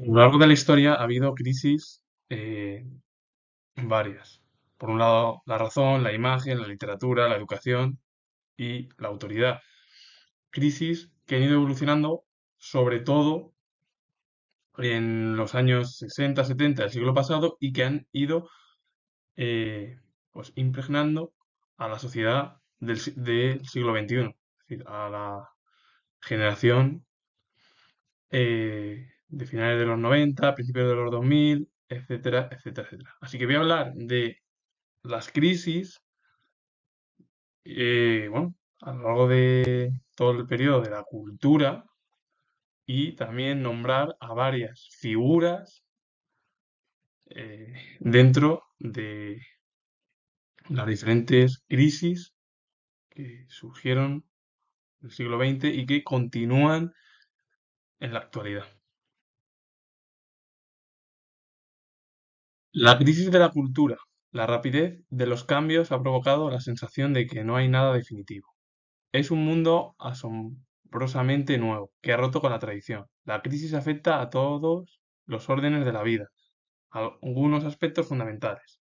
A lo largo de la historia ha habido crisis eh, varias. Por un lado, la razón, la imagen, la literatura, la educación y la autoridad. Crisis que han ido evolucionando sobre todo en los años 60, 70 del siglo pasado y que han ido eh, pues, impregnando a la sociedad del, siglo XXI, es decir, a la generación eh, de finales de los 90, principios de los 2000, etcétera, etcétera, etcétera. Así que voy a hablar de las crisis, eh, bueno, a lo largo de todo el periodo de la cultura y también nombrar a varias figuras eh, dentro de las diferentes crisis que surgieron en el siglo XX y que continúan en la actualidad. La crisis de la cultura, la rapidez de los cambios ha provocado la sensación de que no hay nada definitivo. Es un mundo asombrosamente nuevo, que ha roto con la tradición. La crisis afecta a todos los órdenes de la vida, algunos aspectos fundamentales.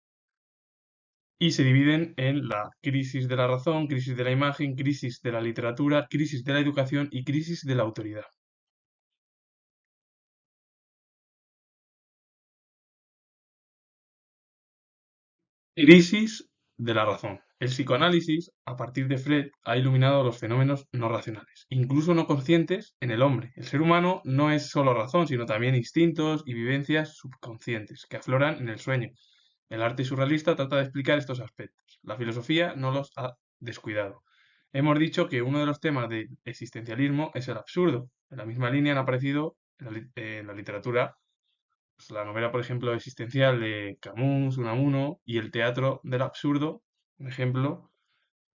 Y se dividen en la crisis de la razón, crisis de la imagen, crisis de la literatura, crisis de la educación y crisis de la autoridad. Crisis de la razón. El psicoanálisis, a partir de Fred, ha iluminado los fenómenos no racionales, incluso no conscientes, en el hombre. El ser humano no es solo razón, sino también instintos y vivencias subconscientes que afloran en el sueño. El arte surrealista trata de explicar estos aspectos. La filosofía no los ha descuidado. Hemos dicho que uno de los temas del existencialismo es el absurdo. En la misma línea han aparecido en la, en la literatura pues, la novela, por ejemplo, existencial de Camus, Unamuno, y el teatro del absurdo, un ejemplo,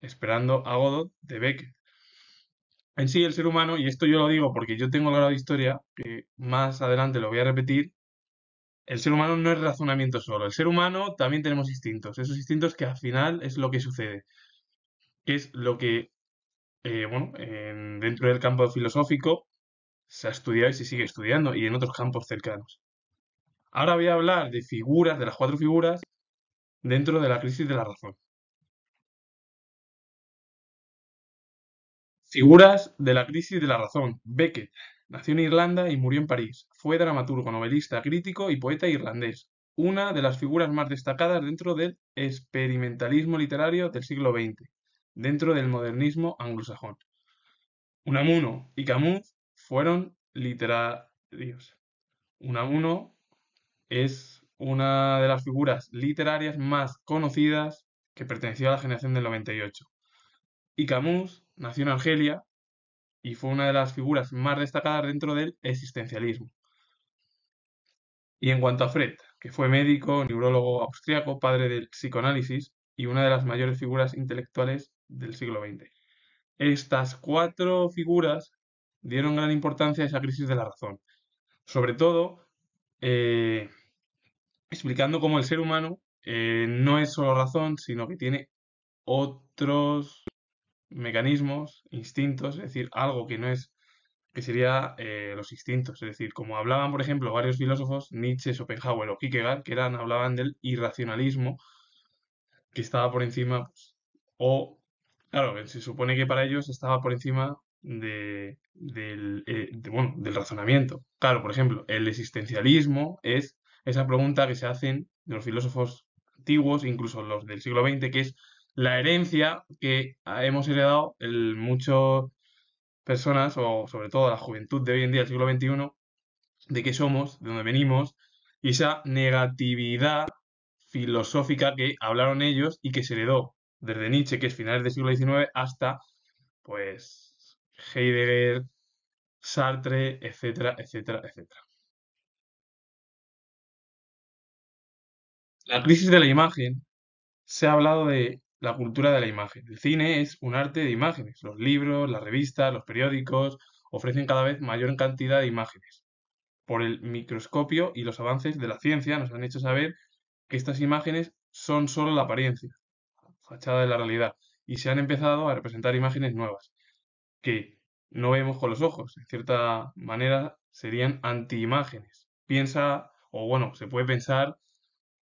Esperando a Godot de Beck. En sí, el ser humano, y esto yo lo digo porque yo tengo la grado de historia, que más adelante lo voy a repetir, el ser humano no es razonamiento solo. El ser humano también tenemos instintos. Esos instintos que al final es lo que sucede. Que es lo que, eh, bueno, dentro del campo filosófico se ha estudiado y se sigue estudiando y en otros campos cercanos. Ahora voy a hablar de figuras, de las cuatro figuras, dentro de la crisis de la razón. Figuras de la crisis de la razón. Beckett. Nació en Irlanda y murió en París. Fue dramaturgo, novelista, crítico y poeta irlandés. Una de las figuras más destacadas dentro del experimentalismo literario del siglo XX, dentro del modernismo anglosajón. Unamuno y Camus fueron literarios. Unamuno es una de las figuras literarias más conocidas que perteneció a la generación del 98. Y Camus nació en Argelia y fue una de las figuras más destacadas dentro del existencialismo. Y en cuanto a Fred, que fue médico, neurólogo austriaco, padre del psicoanálisis y una de las mayores figuras intelectuales del siglo XX. Estas cuatro figuras dieron gran importancia a esa crisis de la razón. Sobre todo, eh, explicando cómo el ser humano eh, no es solo razón, sino que tiene otros mecanismos, instintos, es decir, algo que no es, que sería eh, los instintos. Es decir, como hablaban, por ejemplo, varios filósofos, Nietzsche, Schopenhauer o Kierkegaard, que eran, hablaban del irracionalismo, que estaba por encima, pues, o, claro, se supone que para ellos estaba por encima de, del, eh, del razonamiento. Claro, por ejemplo, el existencialismo es esa pregunta que se hacen los filósofos antiguos, incluso los del siglo XX, que es la herencia que hemos heredado el, muchas personas, o sobre todo la juventud de hoy en día, del siglo XXI, de qué somos, de dónde venimos, y esa negatividad filosófica que hablaron ellos y que se heredó desde Nietzsche, que es finales del siglo XIX, hasta pues Heidegger, Sartre, etcétera, etcétera, etcétera. La crisis de la imagen. Se ha hablado de la cultura de la imagen. El cine es un arte de imágenes. Los libros, las revistas, los periódicos ofrecen cada vez mayor cantidad de imágenes. Por el microscopio y los avances de la ciencia nos han hecho saber que estas imágenes son solo la apariencia, fachada de la realidad, y se han empezado a representar imágenes nuevas, que no vemos con los ojos, en cierta manera serían antiimágenes. Piensa, o bueno, se puede pensar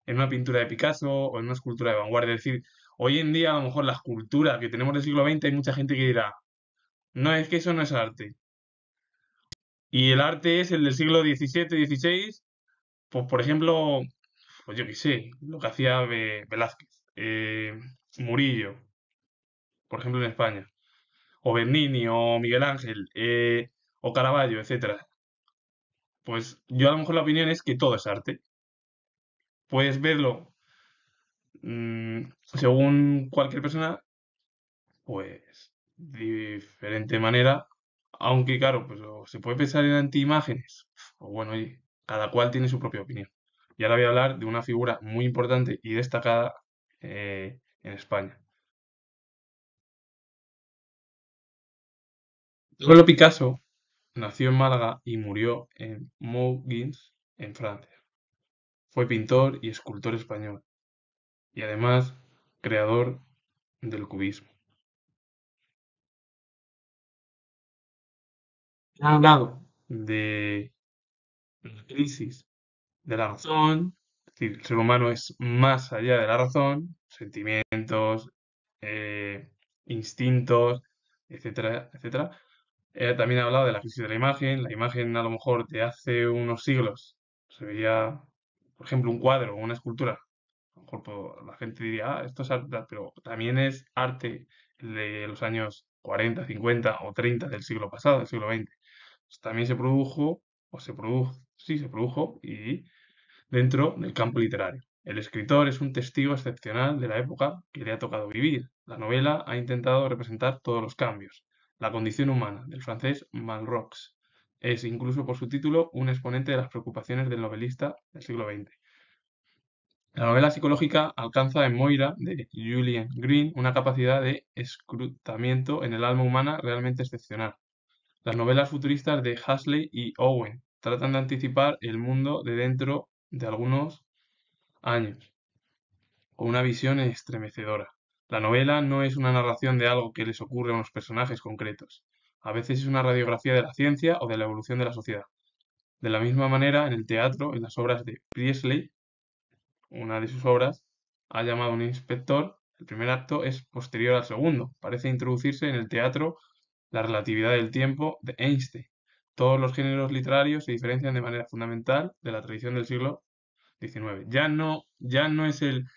en una pintura de Picasso o en una escultura de vanguardia. Es decir, hoy en día a lo mejor la escultura que tenemos del siglo XX hay mucha gente que dirá, no es que eso no es arte. Y el arte es el del siglo XVII, XVI, pues por ejemplo, pues yo qué sé, lo que hacía Velázquez, eh, Murillo, por ejemplo en España, o Bernini, o Miguel Ángel, eh, o Caravaggio, etc. Pues yo a lo mejor la opinión es que todo es arte puedes verlo mm, según cualquier persona, pues de diferente manera. Aunque claro, pues se puede pensar en antiimágenes. O bueno, cada cual tiene su propia opinión. Y ahora voy a hablar de una figura muy importante y destacada eh, en España. Pablo Picasso nació en Málaga y murió en Mougins, en Francia. Fue pintor y escultor español, y además creador del cubismo. Ha ah, hablado de la crisis de la razón, es decir, el ser humano es más allá de la razón, sentimientos, eh, instintos, etcétera, etcétera. Eh, también ha hablado de la crisis de la imagen. La imagen a lo mejor de hace unos siglos se veía por ejemplo, un cuadro o una escultura. A lo mejor la gente diría, ah, esto es arte, pero también es arte de los años 40, 50 o 30 del siglo pasado, del siglo XX. Pues también se produjo, o se produjo, sí, se produjo, y dentro del campo literario. El escritor es un testigo excepcional de la época que le ha tocado vivir. La novela ha intentado representar todos los cambios. La condición humana, del francés Malrox, es, incluso por su título, un exponente de las preocupaciones del novelista del siglo XX. La novela psicológica alcanza en Moira, de Julian Green, una capacidad de escrutamiento en el alma humana realmente excepcional. Las novelas futuristas de Hasley y Owen tratan de anticipar el mundo de dentro de algunos años, o una visión estremecedora. La novela no es una narración de algo que les ocurre a unos personajes concretos, a veces es una radiografía de la ciencia o de la evolución de la sociedad. De la misma manera, en el teatro, en las obras de Priestley, una de sus obras, ha llamado a un inspector, el primer acto es posterior al segundo. Parece introducirse en el teatro la relatividad del tiempo de Einstein. Todos los géneros literarios se diferencian de manera fundamental de la tradición del siglo XIX. Ya no, ya no es el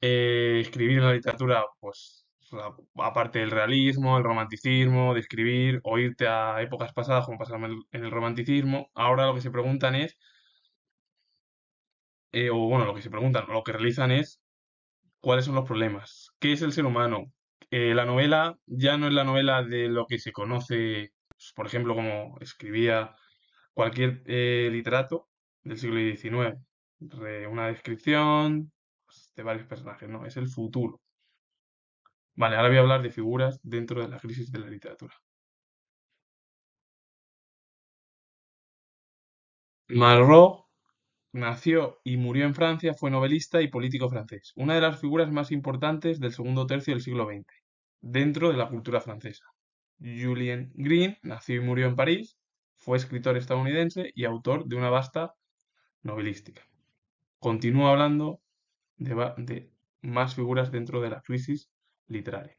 eh, escribir en la literatura, pues aparte del realismo, el romanticismo, de escribir o irte a épocas pasadas como pasaba en el romanticismo, ahora lo que se preguntan es, eh, o bueno, lo que se preguntan, lo que realizan es cuáles son los problemas, qué es el ser humano. Eh, la novela ya no es la novela de lo que se conoce, pues, por ejemplo, como escribía cualquier eh, literato del siglo XIX, una descripción pues, de varios personajes, no, es el futuro Vale, ahora voy a hablar de figuras dentro de la crisis de la literatura. Malraux nació y murió en Francia, fue novelista y político francés, una de las figuras más importantes del segundo tercio del siglo XX, dentro de la cultura francesa. Julien Green nació y murió en París, fue escritor estadounidense y autor de una vasta novelística. Continúo hablando de, de más figuras dentro de la crisis literaria.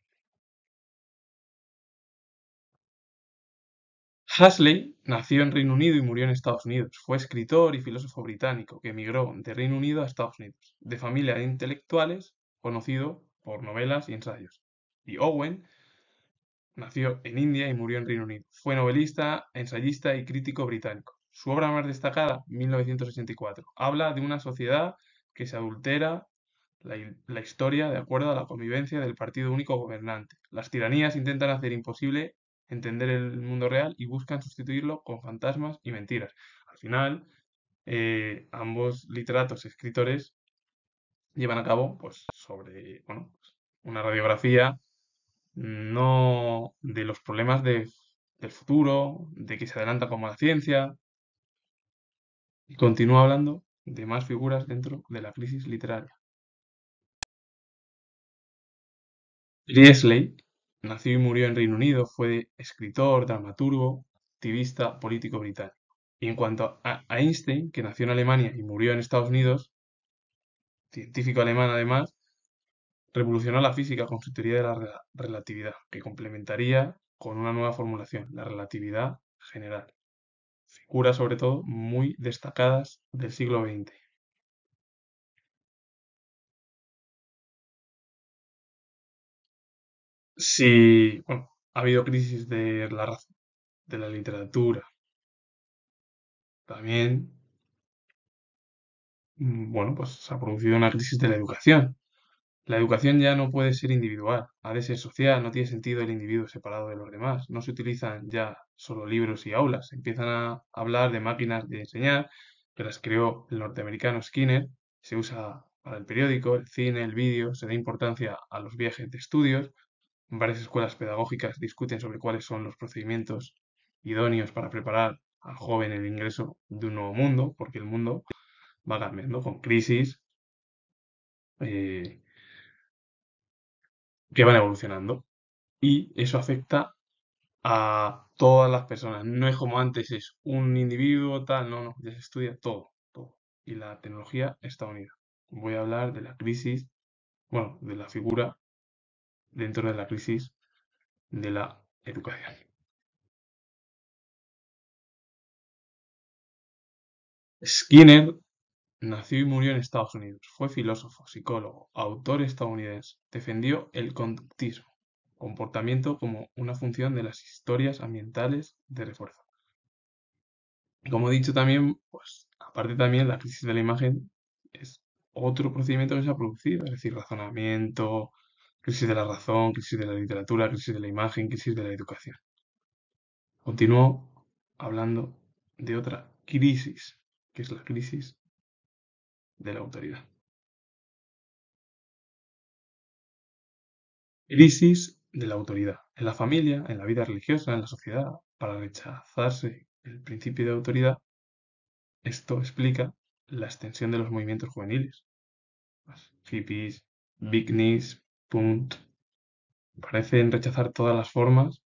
Huxley nació en Reino Unido y murió en Estados Unidos. Fue escritor y filósofo británico que emigró de Reino Unido a Estados Unidos, de familia de intelectuales, conocido por novelas y ensayos. Y Owen nació en India y murió en Reino Unido. Fue novelista, ensayista y crítico británico. Su obra más destacada, 1984, habla de una sociedad que se adultera la, historia de acuerdo a la convivencia del partido único gobernante. Las tiranías intentan hacer imposible entender el mundo real y buscan sustituirlo con fantasmas y mentiras. Al final, eh, ambos literatos escritores llevan a cabo pues, sobre bueno, una radiografía no de los problemas de, del futuro, de que se adelanta como la ciencia. Y continúa hablando de más figuras dentro de la crisis literaria. Priestley nació y murió en Reino Unido, fue escritor, dramaturgo, activista político británico. Y en cuanto a Einstein, que nació en Alemania y murió en Estados Unidos, científico alemán además, revolucionó la física con su teoría de la relatividad, que complementaría con una nueva formulación, la relatividad general. Figuras sobre todo muy destacadas del siglo XX. si, ha habido crisis de la de la literatura. También, mm, bueno, pues se ha producido una crisis de la educación. La educación ya no puede ser individual, ha de ser social, no tiene sentido el individuo separado de los demás. No se utilizan ya solo libros y aulas, empiezan a hablar de máquinas de enseñar, que las creó el norteamericano Skinner, se usa para el periódico, el cine, el vídeo, se da importancia a los viajes de estudios, varias escuelas pedagógicas discuten sobre cuáles son los procedimientos idóneos para preparar al joven el ingreso de un nuevo mundo, porque el mundo va cambiando con crisis eh, que van evolucionando. Y eso afecta a todas las personas. No es como antes, es un individuo, tal, no, no, ya se estudia todo, todo. Y la tecnología está unida. Voy a hablar de la crisis, bueno, de la figura dentro de la crisis de la educación. Skinner nació y murió en Estados Unidos. Fue filósofo, psicólogo, autor estadounidense. Defendió el conductismo, comportamiento como una función de las historias ambientales de refuerzo. Como he dicho también, pues aparte también la crisis de la imagen es otro procedimiento que se ha producido, es decir, razonamiento, crisis de la razón, crisis de la literatura, crisis de la imagen, crisis de la educación. Continúo hablando de otra crisis, que es la crisis de la autoridad. Crisis de la autoridad. En la familia, en la vida religiosa, en la sociedad, para rechazarse el principio de autoridad, esto explica la extensión de los movimientos juveniles. hippies, Parecen rechazar todas las formas,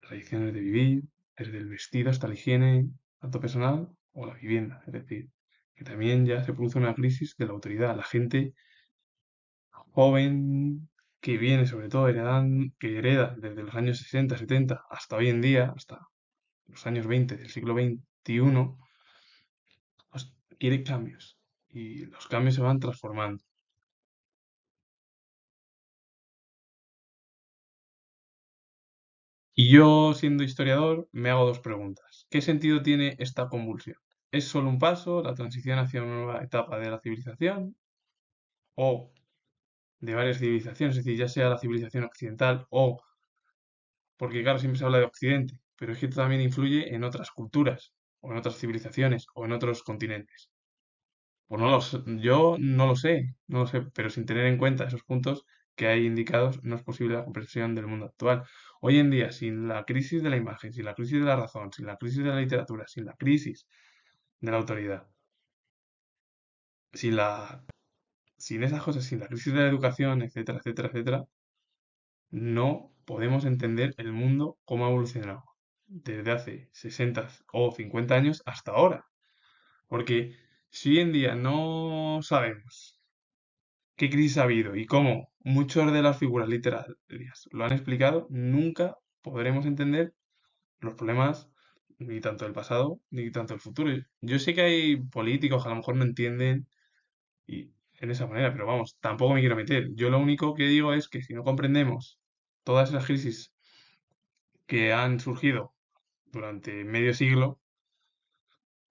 tradiciones de vivir, desde el vestido hasta la higiene, tanto personal o la vivienda. Es decir, que también ya se produce una crisis de la autoridad. La gente joven que viene sobre todo heredan, que hereda desde los años 60, 70 hasta hoy en día, hasta los años 20 del siglo XXI, pues, quiere cambios y los cambios se van transformando. Y yo, siendo historiador, me hago dos preguntas. ¿Qué sentido tiene esta convulsión? ¿Es solo un paso, la transición hacia una nueva etapa de la civilización? ¿O de varias civilizaciones? Es decir, ya sea la civilización occidental o... Porque claro, siempre se habla de Occidente, pero es que también influye en otras culturas, o en otras civilizaciones, o en otros continentes. Pues no yo no lo sé, no lo sé, pero sin tener en cuenta esos puntos que hay indicados, no es posible la comprensión del mundo actual. Hoy en día, sin la crisis de la imagen, sin la crisis de la razón, sin la crisis de la literatura, sin la crisis de la autoridad, sin, la, esas cosas, sin la crisis de la educación, etcétera, etcétera, etcétera, no podemos entender el mundo cómo ha evolucionado desde hace 60 o 50 años hasta ahora. Porque si hoy en día no sabemos ¿Qué crisis ha habido? Y cómo? muchas de las figuras literarias lo han explicado, nunca podremos entender los problemas ni tanto del pasado ni tanto del futuro. Yo sé que hay políticos que a lo mejor no entienden y en esa manera, pero vamos, tampoco me quiero meter. Yo lo único que digo es que si no comprendemos todas esas crisis que han surgido durante medio siglo,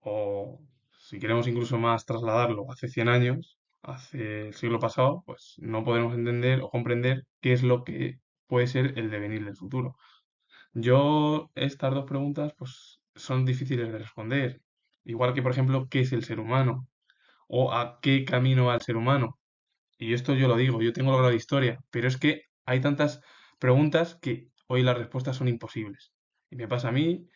o si queremos incluso más trasladarlo hace 100 años, hace el siglo pasado, pues no podemos entender o comprender qué es lo que puede ser el devenir del futuro. Yo estas dos preguntas pues son difíciles de responder, igual que por ejemplo qué es el ser humano o a qué camino va el ser humano. Y esto yo lo digo, yo tengo el grado de historia, pero es que hay tantas preguntas que hoy las respuestas son imposibles. Y me pasa a mí,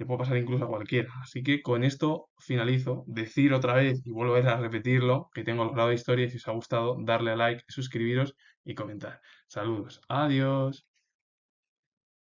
le puede pasar incluso a cualquiera. Así que con esto finalizo. Decir otra vez y volver a repetirlo que tengo el grado de historia y si os ha gustado, darle a like, suscribiros y comentar. Saludos. Adiós.